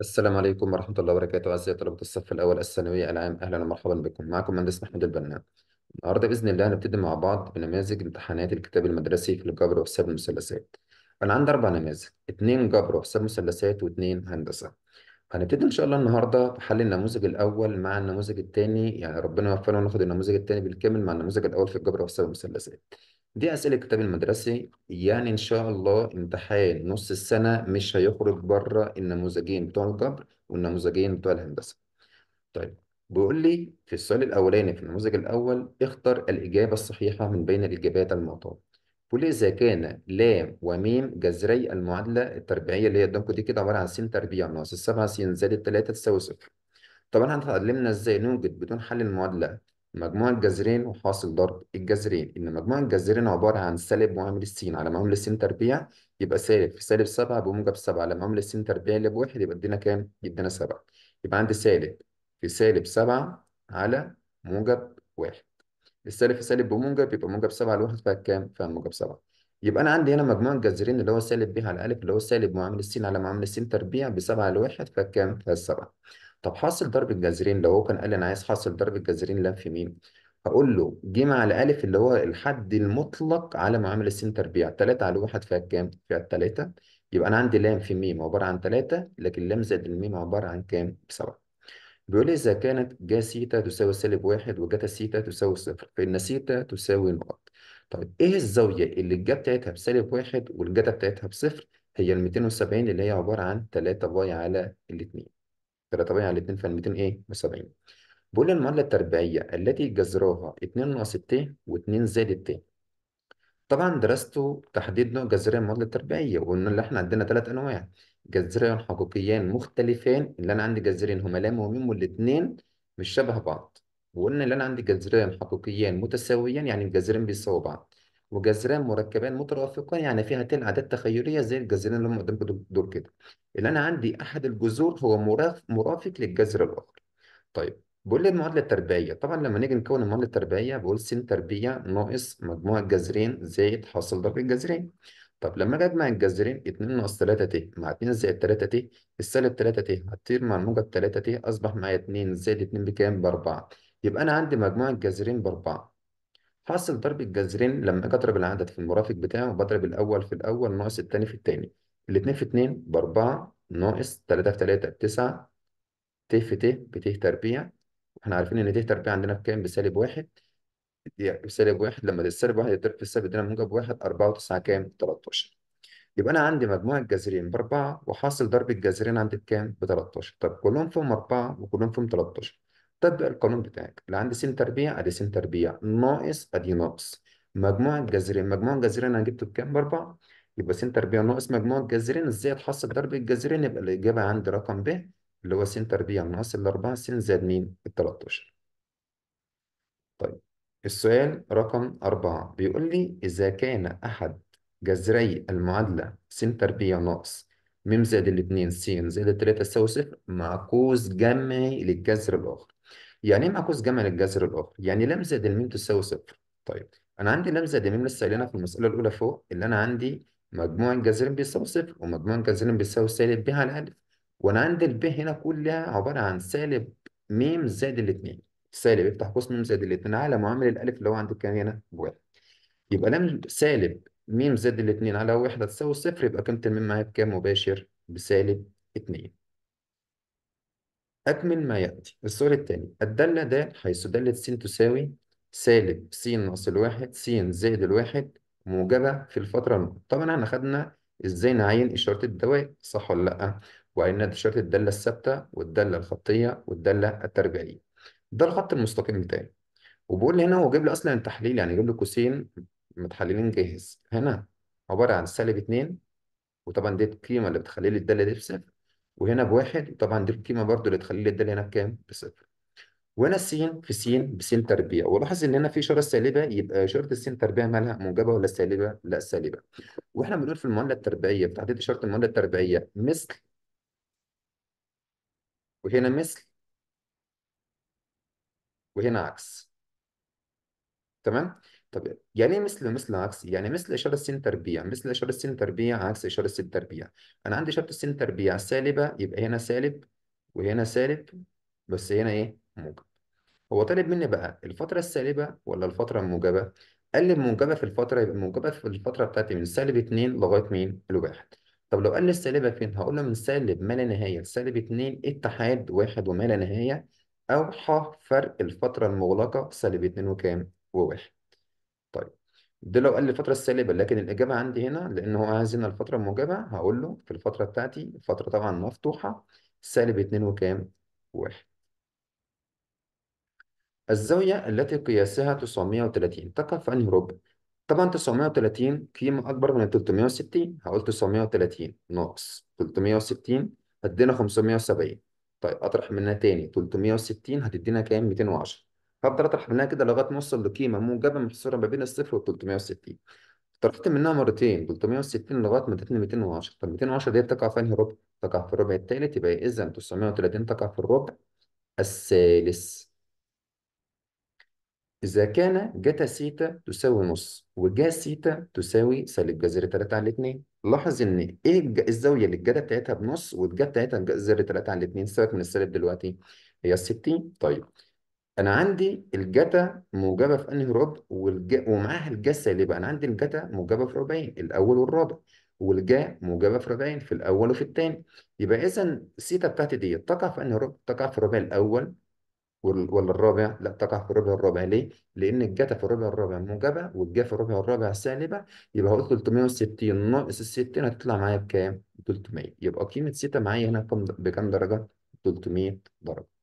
السلام عليكم ورحمة الله وبركاته أعزائي طلبة الصف الأول الثانوية العام أهلا ومرحبا بكم معكم مهندس محمود البنا النهاردة بإذن الله هنبتدي مع بعض بنماذج امتحانات الكتاب المدرسي في الجبر وحساب المثلثات أنا عندي أربع نماذج اتنين جبر وحساب مثلثات واتنين هندسة هنبتدي إن شاء الله النهاردة بحل النموذج الأول مع النموذج الثاني يعني ربنا يوفقنا وناخد النموذج الثاني بالكامل مع النموذج الأول في الجبر وحساب المثلثات دي أسئلة الكتاب المدرسي يعني إن شاء الله امتحان نص السنة مش هيخرج بره النموذجين بتوع الجبر والنموذجين بتوع الهندسة. طيب بيقول لي في السؤال الأولاني في النموذج الأول اختر الإجابة الصحيحة من بين الإجابات المعطاة. بيقول لي إذا كان لام وميم جذري المعادلة التربيعية اللي هي قدامكم دي كده عبارة عن س تربيع ناقص السبعة س زائد التلاتة تساوي صفر. طب احنا اتعلمنا ازاي نوجد بدون حل المعادلة مجموع الجذرين وحاصل ضرب الجذرين ان مجموع الجذرين عباره عن سالب معامل السين على معامل السين تربيع يبقى سالب في سالب 7 بموجب 7 على معامل السين تربيع اللي بواحد يبقى ادينا كام؟ يدينا 7 يبقى عندي سالب في سالب 7 على موجب 1 السالب في سالب بموجب يبقى موجب 7 على 1 فكام؟ فموجب 7 يبقى انا عندي هنا مجموع الجذرين اللي هو سالب ب على أ اللي هو سالب معامل السين على معامل السين تربيع ب 7 على 1 فكام؟ 7. طب حاصل ضرب الجذرين لو هو كان قال لي انا عايز حاصل ضرب الجذرين لام في ميم هقول له ج على الف اللي هو الحد المطلق على معامل السين تربيع 3 على 1 فيها كام؟ فيها 3 يبقى انا عندي لام في ميم عباره عن 3 لكن لام زائد الميم عباره عن كام؟ 7 بيقول لي اذا كانت جا سيتا تساوي سالب واحد وجتا سيتا تساوي صفر فان سيتا تساوي نقط طيب ايه الزاويه اللي الجا بتاعتها بسالب واحد والجتا بتاعتها بصفر هي ال 270 اللي هي عباره عن 3 باي على الاثنين. 3 على 2 فال 200 ايه ب 70 بيقول لي المعادله التربيعيه التي جذرها 2 ناقص ت و2 زائد ت طبعا درسته تحديد نوع جذريه المعادله التربيعيه وقلنا ان احنا عندنا ثلاث انواع جذريان حقيقيان مختلفان اللي انا عندي جذرين هما لام وميم والاثنين مش شبه بعض وقلنا ان انا عندي جذريان حقيقيان متساويان يعني الجذرين بيساووا بعض وجذران مركبان مترافقان يعني فيها هاتين عادات تخيليه زي الجذرين اللي هم قدامكم دول كده اللي انا عندي احد الجذور هو مرافق للجذر الاخر طيب بقول لي المعادله التربيعيه طبعا لما نيجي نكون المعادله التربيعيه بقول س تربيع ناقص مجموع الجذرين زائد حاصل ضرب الجذرين طب لما اجي اجمع الجذرين 2 ناقص 3 ت مع 2 زائد 3 ت السالب 3 ت هتطير مع الموجب 3 ت اصبح معايا 2 زائد 2 بكام؟ ب 4 يبقى انا عندي مجموع الجذرين ب 4 حاصل ضرب الجذرين لما أجي أضرب العدد في المرافق بتاعه بضرب الأول في الأول ناقص التاني في التاني الاتنين في اتنين بأربعة ناقص تلاتة في تلاتة بتسعة ت في ت بت تربيع واحنا عارفين إن ت تربيع عندنا بكام بسالب واحد بسالب واحد لما تتسالب واحد يضرب في السالب يدينا موجب واحد أربعة وتسعة كام؟ تلاتاشر يبقى أنا عندي مجموع الجذرين بأربعة وحاصل ضرب الجذرين عندي بكام؟ 13 طب كلهم فيهم أربعة وكلهم فيهم تلاتاشر طبق القانون بتاعك اللي عندي سين تربيع ادي سين تربيع ناقص ادي ناقص مجموعة جذرين مجموعة جذرين انا جبته بكام باربعة يبقى سين تربيع ناقص مجموعة جذرين ازاي اتحصل ضرب الجذرين يبقى الاجابة عندي رقم ب اللي هو سين تربيع ناقص الاربعة سين زائد مين ال 13 طيب السؤال رقم أربعة بيقول لي إذا كان أحد جذري المعادلة س تربيع ناقص م زائد الاتنين س زائد التلاتة تساوي صفر معكوس جمعي للجذر الآخر يعني إيه معكوس جمع للجذر الآخر؟ يعني لام زائد الميم تساوي صفر. طيب أنا عندي لام زائد الميم لسه قايلينها في المسألة الأولى فوق اللي أنا عندي مجموع الجذرين بيساوي صفر ومجموع الجذرين بيساوي سالب ب على ألف وأنا عندي ب هنا كلها عبارة عن سالب م زائد الاتنين سالب افتح قوس م زائد الاتنين على معامل الألف اللي هو عندك كام هنا؟ بواحد يبقى لام سالب م زائد الاتنين على واحده تساوي صفر يبقى قيمة الميم معايا بكام مباشر؟ بسالب اتنين أكمل ما يأتي السؤال التاني الدالة د حيث دالة س تساوي سالب س ناقص الواحد س زائد الواحد موجبة في الفترة الماضية طبعا احنا خدنا ازاي نعين إشارة الدوائر صح ولا لأ؟ وعيننا إشارة الدالة الثابتة والدالة الخطية والدالة التربيعية ده الخط المستقيم بتاعي وبقول هنا هو جايب لي أصلا التحليل يعني جايب لي قوسين متحللين جاهز هنا عبارة عن سالب 2 وطبعا دي القيمة اللي بتخلي لي الدالة دي بصفر وهنا بواحد طبعا دي القيمه برضو اللي تخلي لي الدال هنا بكام؟ بصفر وهنا السين في سين بسين تربيع ولاحظ ان هنا في اشاره سالبه يبقى اشاره السين تربيع مالها موجبه ولا سالبه؟ لا سالبه واحنا بنقول في المعادله التربيعيه بتحديد اشاره المعادله التربيعيه مثل وهنا مثل وهنا عكس تمام طب يعني ايه مثل مثل عكس يعني مثل اشاره سين تربيع مثل اشاره سين تربيع عكس اشاره سين تربيع انا عندي اشاره السن تربيع سالبه يبقى هنا سالب وهنا سالب بس هنا ايه موجب هو طالب مني بقى الفتره السالبه ولا الفتره الموجبه قال لي الموجبه في الفتره يبقى الموجبه في الفتره بتاعتي من سالب 2 لغايه مين الواحد طب لو قال لي السالبه فين هقول له من سالب ما لا نهايه لسالب 2 اتحاد واحد وما لا نهايه او ح فرق الفتره المغلقه سالب 2 وكام وواحد ده لو قال لي الفترة السالبة لكن الإجابة عندي هنا لأن هو عايز هنا الفترة الموجبة هقول له في الفترة بتاعتي فترة طبعا مفتوحة سالب اتنين وكام؟ واحد الزاوية التي قياسها 930 تقع في أنهي ربع؟ طبعا 930 قيمة أكبر من 360 هقول 930 ناقص 360 هتدينا 570 طيب أطرح منها تاني 360 هتدينا كام؟ 210 هفضل اطرح منها كده لغايه ما اوصل لقيمه موجبه محصوره ما بين الصفر وال 360 طرحت منها مرتين 360 لغايه ما ادتني 210 طب 210 دي بتقع في انهي ربع؟ تقع في الربع الثالث يبقى إيه؟ اذا 930 تقع في الربع الثالث إذا كان جتا سيتا تساوي نص وجا سيتا تساوي سالب جذر 3 على 2 لاحظ إن إيه الزاوية اللي الجتا بتاعتها بنص والجا بتاعتها جذر 3 على 2 سيبك من السالب دلوقتي هي 60 طيب انا عندي الجتا موجبه في انهي ربع والج... ومعاها الجا اللي انا عندي الجتا موجبه في ربعين الاول والرابع والجا موجبه في ربعين في الاول وفي الثاني يبقى اذا سيتا بتاعتي دي تقع في انهي ربع تقع في الربع الاول ولا الرابع لا تقع في الربع الرابع ليه لان الجتا في الربع الرابع موجبه والجا في الربع الرابع سالبه يبقى هقول 360 ناقص ال 60 هتطلع معايا بكام 300 يبقى قيمه ثيتا معايا هنا بكام درجه 300 درجه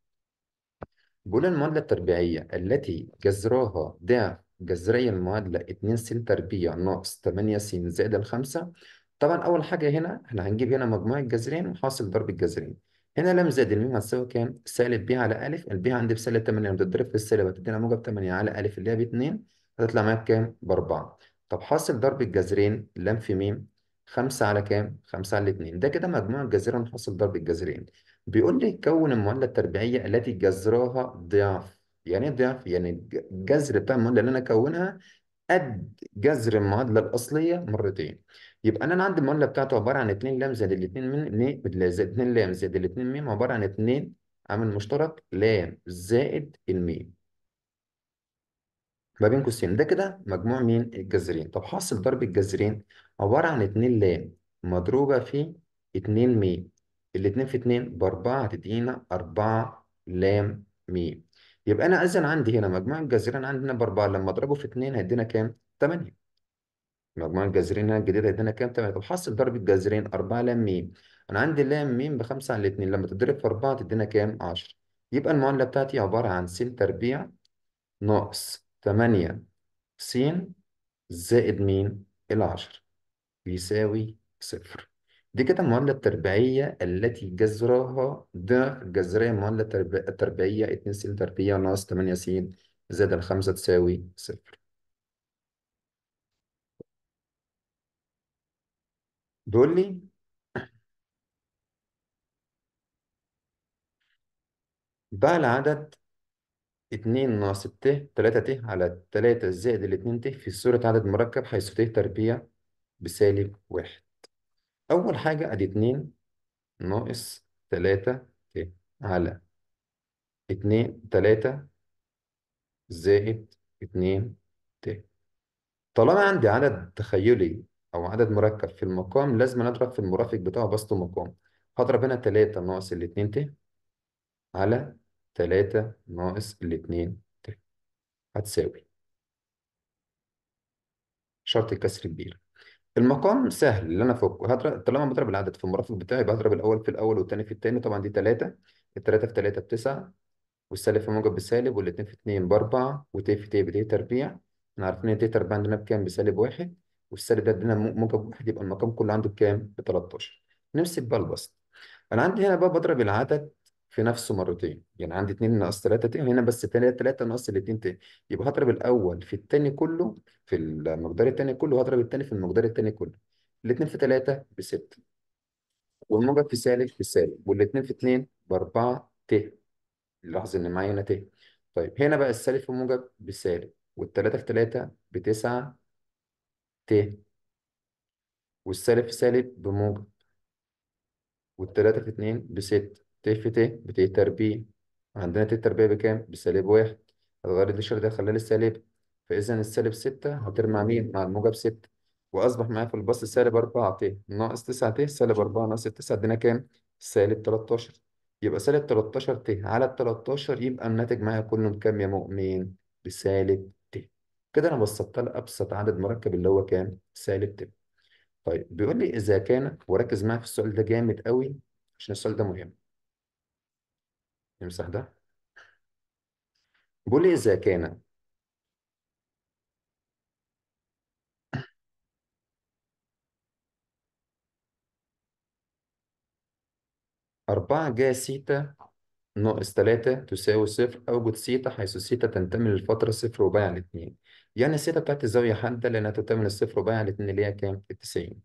بول المعادلة التربيعية التي جذرها ضعف جذري المعادلة 2 س تربيع ناقص 8 س زائد الخمسة طبعا أول حاجة هنا احنا هنجيب هنا مجموع الجذرين وحاصل ضرب الجذرين هنا لام زائد الميم هتساوي كام؟ سالب ب على أ الب عندي بسالب 8 لما تتضرب في السالب هتدينا موجب 8 على أ اللي هي ب 2 هتطلع معايا بكام؟ بأربعة طب حاصل ضرب الجذرين لام في ميم خمسة على كام؟ خمسة على اتنين ده كده مجموع الجزيرة منفصل ضرب الجذرين بيقول لي كون المعادلة التربيعية التي جذرها ضعف يعني ايه ضعف؟ يعني الجذر بتاع المعادلة اللي أنا أكونها قد جذر المعادلة الأصلية مرتين يبقى أنا عندي المعادلة بتاعته عبارة عن 2 لام زائد الاتنين من 2 لام زائد الاتنين ميم عبارة عن 2 عامل مشترك لام زائد الميم ما بين قوسين ده كده مجموع مين الجذرين طب حاصل ضرب الجذرين عبارة عن اتنين لام مضروبة في اتنين ميم الاتنين في اتنين بأربعة هتدينا أربعة لام ميم يبقى أنا إذن عندي هنا مجموع الجذرين عندنا بأربعة لما أضربه في اتنين هيدينا كام؟ تمانية مجموع الجذرين الجديد هيدينا كام؟ تمانية طب حاصل ضرب الجذرين أربعة لام ميم أنا عندي لام ميم بخمسة على 2 لما تضرب في أربعة تدينا كام؟ عشرة يبقى المعادلة بتاعتي عبارة عن س تربيع ناقص تمانية س زائد مين العشر يساوي صفر دي كده المعادلة التربيعية التي جذرها ده جذرية المعادلة التربيعية 2 س تربيع ناقص 8 س زائد الخمسة تساوي صفر بيقول لي بقى العدد اتنين ناقص ت تلاتة ت على تلاتة زائد الاتنين ت في صورة عدد مركب حيث ت تربيع بسالب واحد أول حاجة أدي اتنين ناقص تلاتة ت على اتنين تلاتة زائد اتنين ت طالما عندي عدد تخيلي أو عدد مركب في المقام لازم أضرب في المرافق بتاعه بسط مقام هضرب هنا تلاتة ناقص الاتنين ت على تلاتة ناقص الاتنين هتساوي شرط الكسر كبير المقام سهل اللي انا افكه هضرب طالما بضرب العدد في المرافق بتاعي يبقى هضرب الاول في الاول والتاني في التاني طبعا دي تلاتة التلاتة في تلاتة بتسعة والسالب في موجب بسالب والاتنين في اتنين باربعة وت في ت بت تربيع احنا عارفين ان ت تربيع عندنا بكام بسالب واحد والسالب ده عندنا موجب واحد يبقى المقام كله عنده بكام؟ ب 13 نمسك بقى البسط انا عندي هنا بقى بضرب العدد في نفسه مرتين يعني عندي 2 ناقص 3 تاني هنا بس 3 ناقص الاتنين تاني يبقى هضرب الاول في التاني كله في المقدار التاني كله وهضرب التاني في المقدار التاني كله الاتنين في تلاتة بستة والموجب في سالب في سالب والاتنين في اتنين بأربعة ت لاحظ ان معايا هنا ت طيب هنا بقى السالب في الموجب بسالب والتلاتة في تلاتة بتسعة ت والسالب في سالب بموجب والتلاتة في اتنين بستة ت في ت بتقدر ب عندنا ت تربيع بكام؟ بسالب واحد هتغير القشر ده خلال السالب فإذا السالب ستة هترمع مين؟ مع الموجب ستة وأصبح معايا في الباص سالب أربعة ت ناقص تسعة ت سالب أربعة ناقص تسعة ادينا كام؟ سالب 13 يبقى سالب 13 ت على 13 يبقى الناتج معايا كله بكام يا مؤمن؟ بسالب ت كده أنا بسطتها لأبسط عدد مركب اللي هو كام؟ سالب ت طيب بيقول لي إذا كان وركز معايا في السؤال ده جامد قوي عشان السؤال ده مهم نمسح ده بيقول إذا كان أربعة جا سيتا ناقص تلاتة تساوي صفر أوجد سيتا حيث سيتا تنتمي للفترة صفر رباعي على اتنين يعني السيتا بتاعت الزاوية حادة لأنها تنتمي للصفر رباعي على اتنين اللي هي كام؟ التسعين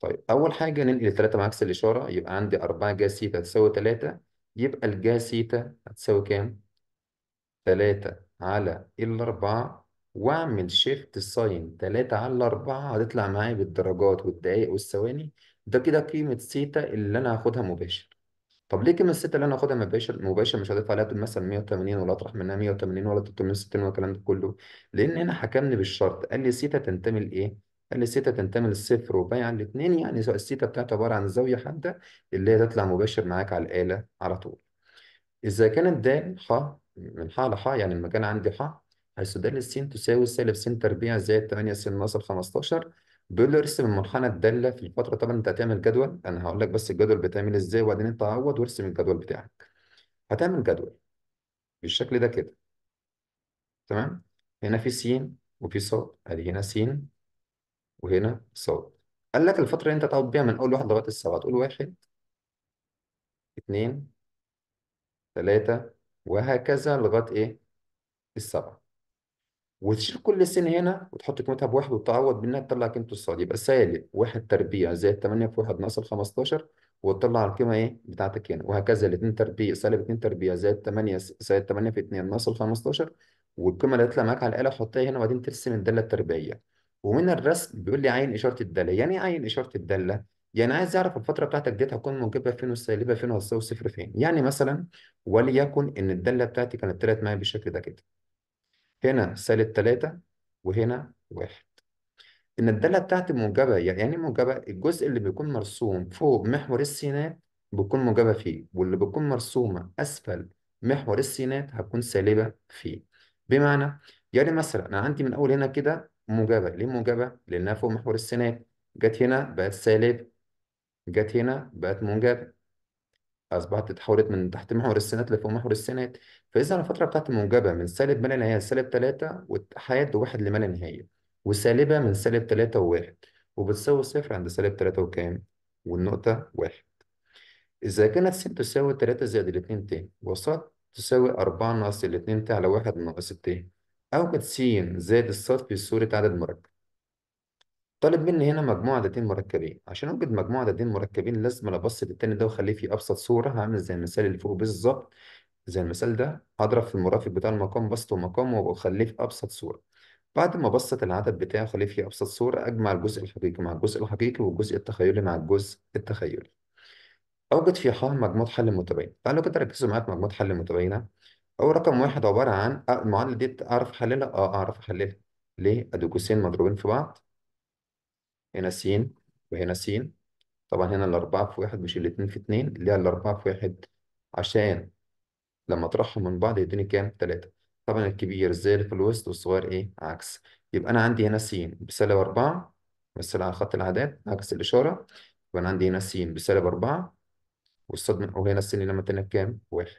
طيب أول حاجة ننقل التلاتة مع عكس الإشارة يبقى عندي أربعة جا سيتا تساوي تلاتة يبقى الجا سيتا هتساوي كام؟ تلاتة على الأربعة وأعمل شيفت ساين تلاتة على الأربعة هتطلع معايا بالدرجات والدقايق والثواني ده كده قيمة سيتا اللي أنا هاخدها مباشر طب ليه قيمة سيتا اللي أنا هاخدها مباشر مباشر مش هضيف عليها مثلا 180 ولا أطرح منها 180 ولا 360 والكلام ده كله؟ لأن هنا حكمني بالشرط قال لي سيتا تنتمي لإيه؟ الثيتا تنتمي للصفر وباي على الاتنين يعني الثيتا بتاعته عبارة عن زاوية حادة اللي هي تطلع مباشر معاك على الآلة على طول. إذا كانت د ح من ح لح يعني المكان عندي ح حيث د س تساوي سالب س تربيع زائد 8 س ناقص 15 بيقول له ارسم المنحنى الدالة في الفترة طبعا أنت هتعمل جدول أنا هقول لك بس الجدول بتعمل إزاي وبعدين أنت عوض وارسم الجدول بتاعك. هتعمل جدول بالشكل ده كده تمام؟ هنا في س وفي ص أدي هنا س وهنا صاد قال لك الفترة اللي أنت تعوض بيها من أول واحد لغاية السبعة تقول واحد اتنين تلاتة وهكذا لغاية إيه السبعة وتشيل كل سن هنا وتحط قيمتها بواحد وتعوض منها تطلع قيمته الصاد يبقى سالب واحد تربيع زائد 8 في واحد ناقص 15 وتطلع القيمة إيه بتاعتك هنا وهكذا الاتنين تربيع سالب اتنين تربيع زائد 8 زائد 8 في 2 ناقص 15 والقيمة اللي هتطلع معاك على الآلة حطها هنا وبعدين ترسم الدالة التربيعية ومن الرسم بيقول لي عين اشاره الداله يعني ايه عين اشاره الداله يعني عايز اعرف الفتره بتاعتك دي هتكون موجبه فين والسالبه فين والصفر فين يعني مثلا وليكن ان الداله بتاعتي كانت طلعت معايا بالشكل ده كده هنا سالب 3 وهنا 1 ان الداله بتاعتي موجبه يعني إيه موجبه الجزء اللي بيكون مرسوم فوق محور السينات بيكون موجبه فيه واللي بيكون مرسومه اسفل محور السينات هتكون سالبه فيه بمعنى يعني مثلا انا عندي من اول هنا كده موجبة ليه موجبة؟ لأنها فوق محور السناب جت هنا بقت سالبة جت هنا بقت موجبة أصبحت اتحولت من تحت محور السينات لفوق محور السينات فإذا الفترة بتاعت الموجبة من سالب ما لا نهاية لسالب تلاتة واتحاد واحد لما لا نهاية وسالبة من سالب تلاتة وواحد وبتساوي صفر عند سالب تلاتة وكام؟ والنقطة واحد إذا كانت س تساوي تلاتة زائد الاتنين ت وص تساوي أربعة ناقص الاتنين ت على واحد ناقص الت أوجد س زائد الص في صورة عدد مركب طالب مني هنا مجموع عددين مركبين عشان أوجد مجموع عددين مركبين لازم أبسط التاني ده وأخليه في أبسط صورة هعمل زي المثال اللي فوق بالظبط زي المثال ده هضرب في المرافق بتاع المقام بسط ومقام وأخليه في أبسط صورة بعد ما بسط العدد بتاعي وأخليه في أبسط صورة أجمع الجزء الحقيقي مع الجزء الحقيقي والجزء التخيلي مع الجزء التخيلي أوجد في ح مجموعة حل متباينة تعالوا كده ركزوا معايا في مجموعة حل متباينة أو رقم واحد عبارة عن المعادلة دي أعرف أحللها؟ أه أعرف أحللها ليه؟ أدي قوسين مضروبين في بعض هنا س وهنا س طبعا هنا الأربعة في واحد مش الاتنين في اتنين اللي هي الأربعة في واحد عشان لما أطرحهم من بعض يديني كام؟ تلاتة طبعا الكبير زائد في الوسط والصغير إيه؟ عكس يبقى أنا عندي هنا س بسالب أربعة مثل على خط الأعداد عكس الإشارة يبقى أنا عندي هنا س بسالب أربعة والصدمة وهنا السين لما تاني كام؟ واحد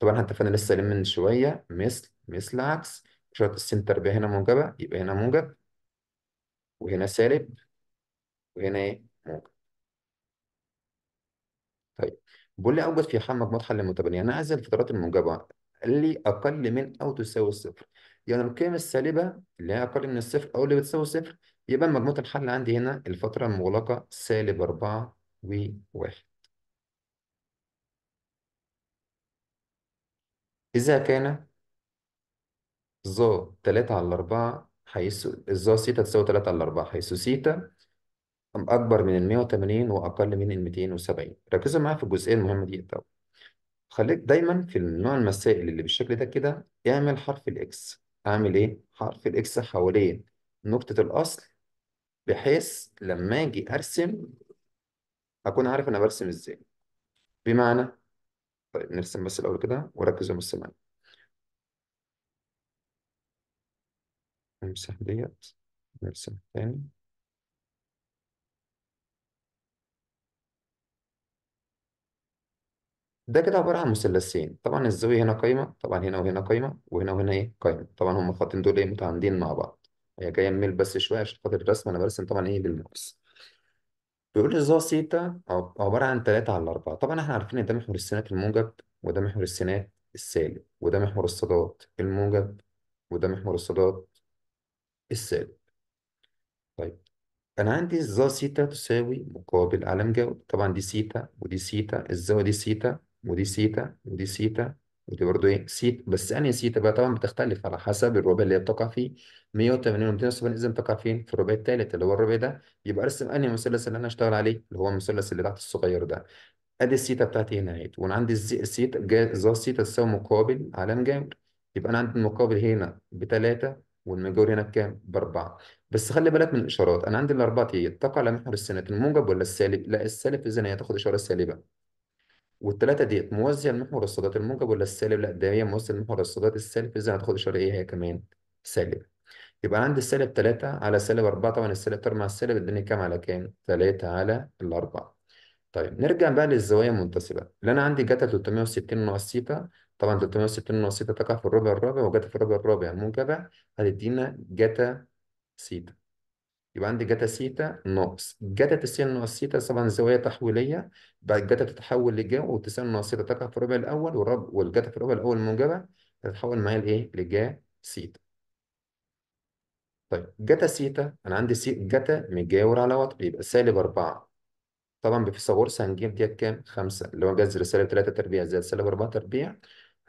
طبعا حتى فانا لسه قايل من شويه مثل مثل عكس شرط السنتر تربيع هنا موجبه يبقى هنا موجب وهنا سالب وهنا ايه موجب طيب بيقول لي اوجد في حال مجموعه حل للمتبنيه يعني انا عايز الفترات الموجبه قال لي اقل من او تساوي الصفر يعني القيم السالبه اللي هي اقل من الصفر او اللي بتساوي الصفر يبقى مجموعه الحل عندي هنا الفتره المغلقه سالب 4 وواحد إذا كان ظا 3 على 4 حيث الظا سيتا تساوي 3 على 4 حيث سيتا أكبر من ال 180 وأقل من ال 270 ركزوا معايا في الجزئية المهمة دي الأول خليك دايما في نوع المسائل اللي بالشكل ده كده اعمل حرف الإكس أعمل إيه؟ حرف الإكس حوالين نقطة الأصل بحيث لما أجي أرسم أكون عارف أنا برسم إزاي بمعنى طيب نرسم بس الأول كده وركزوا بس معايا نمسح ديت نرسم تاني ده كده عبارة عن مثلثين طبعا الزاوية هنا قايمة طبعا هنا وهنا قايمة وهنا وهنا ايه قايمة طبعا هما الخطين دول ايه متعامدين مع بعض هي جاية من ميل بس شوية عشان خاطر الرسم أنا برسم طبعا ايه بالمقص بيقول لي الظا سيتا عبارة عن تلاتة على أربعة طبعا احنا عارفين ان ده محور السينات الموجب وده محور السينات السالب وده محور الصادات الموجب وده محور الصادات السالب طيب انا عندي الظا سيتا تساوي مقابل على مجاوب طبعا دي سيتا ودي سيتا الزاوية دي سيتا ودي سيتا ودي سيتا ودي برضو ايه سيت بس انهي سيتا بقى طبعا بتختلف على حسب الربع اللي هي بتقع فيه 180 و270 لازم تقع فين في الربع الثالث اللي هو الربع ده يبقى ارسم انهي مثلث اللي انا اشتغل عليه اللي هو المثلث اللي تحت الصغير ده ادي السيتا بتاعتي هنا اهي وانا عندي السيتا ظا سيتا تساوي مقابل على مجاور يبقى انا عندي المقابل هنا بتلاتة والمجاور هنا بكام؟ بأربعة. بس خلي بالك من الإشارات، أنا عندي الأربعة دي تقع على محور السنة الموجب ولا السالب؟ لا السالب إذا هي تاخد إشارة سالبة. والثلاثة ديت موازية لمحور الصادات الموجب ولا السالب؟ لا ده هي موازية لمحور الصادات السالب إذا هتاخد إشارة إيه هي كمان سالب. يبقى عندي سالب 3 على سالب 4 طبعا السالب 4 مع السالب اداني كام على كام؟ 3 على الأربعة. طيب نرجع بقى للزوايا المنتسبة اللي أنا عندي جتا 360 ناقص سيتا طبعا 360 ناقص سيتا تقع في الربع الرابع وجتا في الربع الرابع موجبة هتدينا جتا سيتا. يبقى عندي جتا سيتا ناقص جاتا تسين ناقص سيتا طبعا زوايا تحويليه بعد جتا تتحول لجا والتسين ناقص سيتا تقع في الربع الاول والرب والجتا في الربع الاول الموجبه تتحول معايا لايه؟ لجا سيتا. طيب جتا سيتا انا عندي سي جتا مجاور على وتر يبقى سالب 4 طبعا بفيثاغورس هنجيب ديت كام؟ 5 اللي هو جذر سالب 3 تربيع زائد سالب 4 تربيع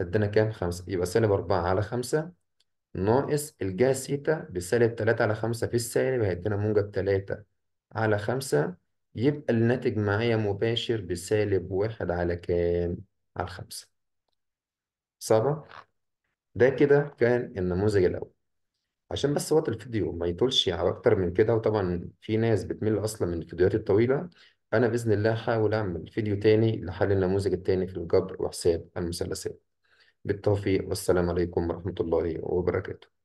ادينا كام؟ 5 يبقى سالب 4 على 5 ناقص الجهة الثيتا بسالب 3 على 5 في السالب هيدينا موجب 3 على 5 يبقى الناتج معايا مباشر بسالب 1 على كام؟ على 5 صعبة؟ ده كده كان النموذج الأول عشان بس وقت الفيديو ما يطولش على أكتر من كده وطبعا في ناس بتمل أصلا من الفيديوهات الطويلة أنا بإذن الله هحاول أعمل فيديو تاني لحل النموذج التاني في الجبر وحساب المثلثات بالتوفيق والسلام عليكم ورحمة الله وبركاته